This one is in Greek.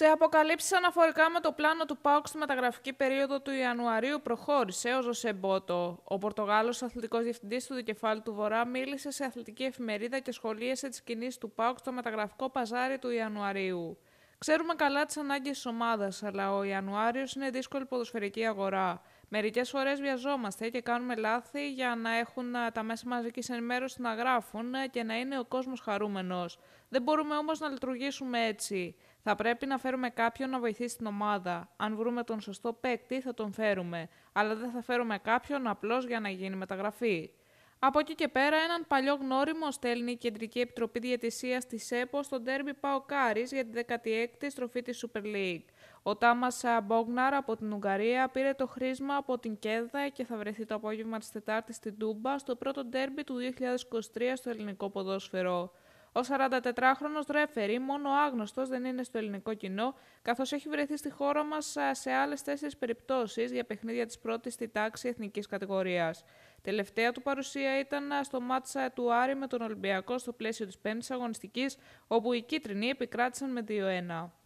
Σε αποκαλύψεις αναφορικά με το πλάνο του ΠΑΟΚ στη μεταγραφική περίοδο του Ιανουαρίου, προχώρησε ο Ζωσε Μπότο. Ο Πορτογάλος αθλητικός διευθυντής του Δικεφάλου του Βορρά μίλησε σε αθλητική εφημερίδα και σχολίασε τις κινήσεις του ΠΑΟΚ στο μεταγραφικό παζάρι του Ιανουαρίου. Ξέρουμε καλά τις ανάγκες της ομάδας, αλλά ο Ιανουάριος είναι δύσκολη ποδοσφαιρική αγορά. Μερικές φορέ βιαζόμαστε και κάνουμε λάθη για να έχουν ε, τα μέσα μαζικής ενημέρωσης να γράφουν ε, και να είναι ο κόσμος χαρούμενος. Δεν μπορούμε όμως να λειτουργήσουμε έτσι. Θα πρέπει να φέρουμε κάποιον να βοηθήσει την ομάδα. Αν βρούμε τον σωστό παίκτη, θα τον φέρουμε. Αλλά δεν θα φέρουμε κάποιον απλώς για να γίνει μεταγραφή. Από εκεί και πέρα, έναν παλιό γνώριμο στέλνει η Κεντρική Επιτροπή Διατησία της ΕΠΟ στον τέρμι Παοκάρης για την 16η στροφή της Super League. Ο Τάμας Μπόγναρ από την Ουγγαρία πήρε το χρήσμα από την Κέδα και θα βρεθεί το απόγευμα της Τετάρτης στην Τούμπα στο πρώτο τέρμι του 2023 στο ελληνικό ποδόσφαιρο. Ο 44χρονο ρέφερη, μόνο άγνωστος, δεν είναι στο ελληνικό κοινό, καθώς έχει βρεθεί στη χώρα μας σε άλλες τέσσερις περιπτώσεις για παιχνίδια της πρώτης στη τάξη εθνικής κατηγορίας. Τελευταία του παρουσία ήταν στο μάτσα του Άρη με τον Ολυμπιακό στο πλαίσιο της πέμπτης αγωνιστικής, όπου οι κίτρινοι επικράτησαν με 2-1.